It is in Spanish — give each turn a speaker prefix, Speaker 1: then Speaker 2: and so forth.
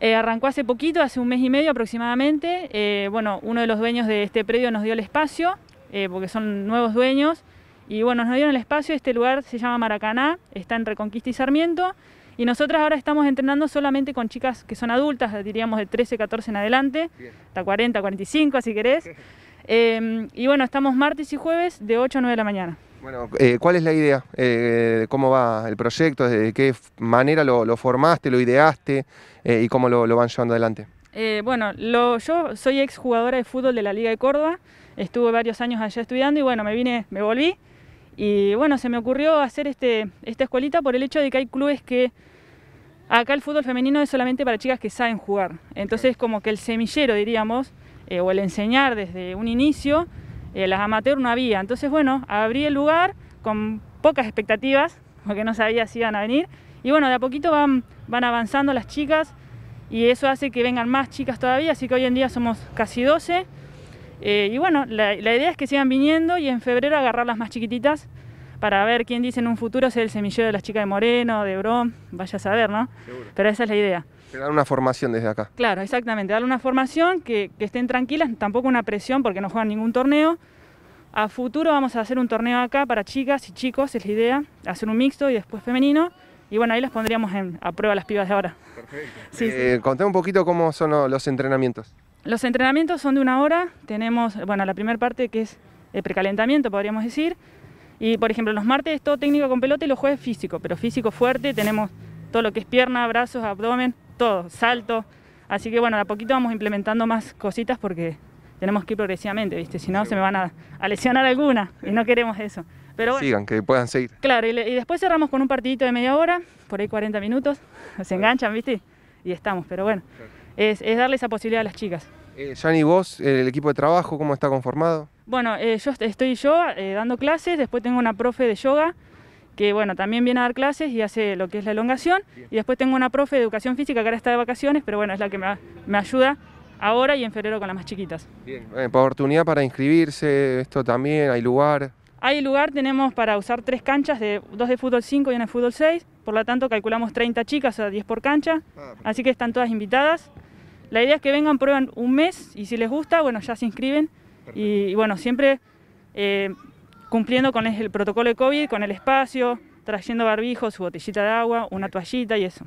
Speaker 1: Eh, arrancó hace poquito, hace un mes y medio aproximadamente. Eh, bueno, uno de los dueños de este predio nos dio el espacio, eh, porque son nuevos dueños. Y bueno, nos dieron el espacio, este lugar se llama Maracaná, está en Reconquista y Sarmiento. Y nosotras ahora estamos entrenando solamente con chicas que son adultas, diríamos de 13, 14 en adelante, hasta 40, 45 si querés. y bueno, estamos martes y jueves de 8 a 9 de la mañana.
Speaker 2: Bueno, eh, ¿cuál es la idea? Eh, ¿Cómo va el proyecto? ¿De qué manera lo, formaste, lo ideaste eh, y cómo lo, van llevando adelante?
Speaker 1: Eh, bueno, yo soy exjugadora de fútbol de la Liga de Córdoba, estuve varios años allá estudiando y bueno, me vine, me volví y bueno, se me ocurrió hacer este, esta escuelita por el hecho de que hay clubes que acá el fútbol femenino es solamente para chicas que saben jugar, entonces como que el semillero diríamos, o el enseñar desde un inicio eh, las amateur no había. Entonces, bueno, abrí el lugar con pocas expectativas, porque no sabía si iban a venir. Y bueno, de a poquito van, van avanzando las chicas y eso hace que vengan más chicas todavía, así que hoy en día somos casi 12. Eh, y bueno, la, la idea es que sigan viniendo y en febrero agarrar las más chiquititas para ver quién dice en un futuro ser el semillero de las chicas de Moreno, de Brom, vaya a saber, ¿no? Pero esa es la idea.
Speaker 2: Dar una formación desde acá.
Speaker 1: Claro, exactamente, darle una formación, que, estén tranquilas, tampoco una presión porque no juegan ningún torneo. A futuro vamos a hacer un torneo acá para chicas y chicos, es la idea, hacer un mixto y después femenino. Y bueno, ahí las pondríamos a prueba las pibas de ahora. Perfecto.
Speaker 2: Sí, eh, Conté un poquito cómo son los entrenamientos.
Speaker 1: Los entrenamientos son de una hora. Tenemos, bueno, la primera parte que es el precalentamiento, podríamos decir. Y por ejemplo, los martes todo técnico con pelota y los jueves físico, pero físico fuerte, tenemos todo lo que es pierna, brazos, abdomen, todo, salto. Así que bueno, a poquito vamos implementando más cositas porque tenemos que ir progresivamente, ¿viste? Si no, se me van a, lesionar alguna y no queremos eso. Pero Sigan,
Speaker 2: que puedan seguir.
Speaker 1: Claro, y, después cerramos con un partidito de media hora, por ahí 40 minutos, se enganchan, ¿viste? Y estamos, pero bueno, es, darle esa posibilidad a las chicas.
Speaker 2: Eh, ya ¿y vos, el equipo de trabajo, ¿cómo está conformado?
Speaker 1: Bueno, eh, yo estoy yo eh, dando clases, después tengo una profe de yoga que bueno, también viene a dar clases y hace lo que es la elongación. Y después tengo una profe de educación física que ahora está de vacaciones, pero bueno, es la que me, ayuda ahora y en febrero con las más chiquitas. Bien,
Speaker 2: eh, oportunidad para inscribirse, esto también, hay lugar.
Speaker 1: Hay lugar, tenemos para usar tres canchas, de, dos de fútbol 5 y una de fútbol 6, por lo tanto calculamos 30 chicas, o sea, 10 por cancha, ah, así que están todas invitadas. La idea es que vengan, prueben un mes y si les gusta, bueno, ya se inscriben y, bueno, siempre eh, cumpliendo con el protocolo de COVID, con el espacio, trayendo barbijos, su botellita de agua, una toallita y eso.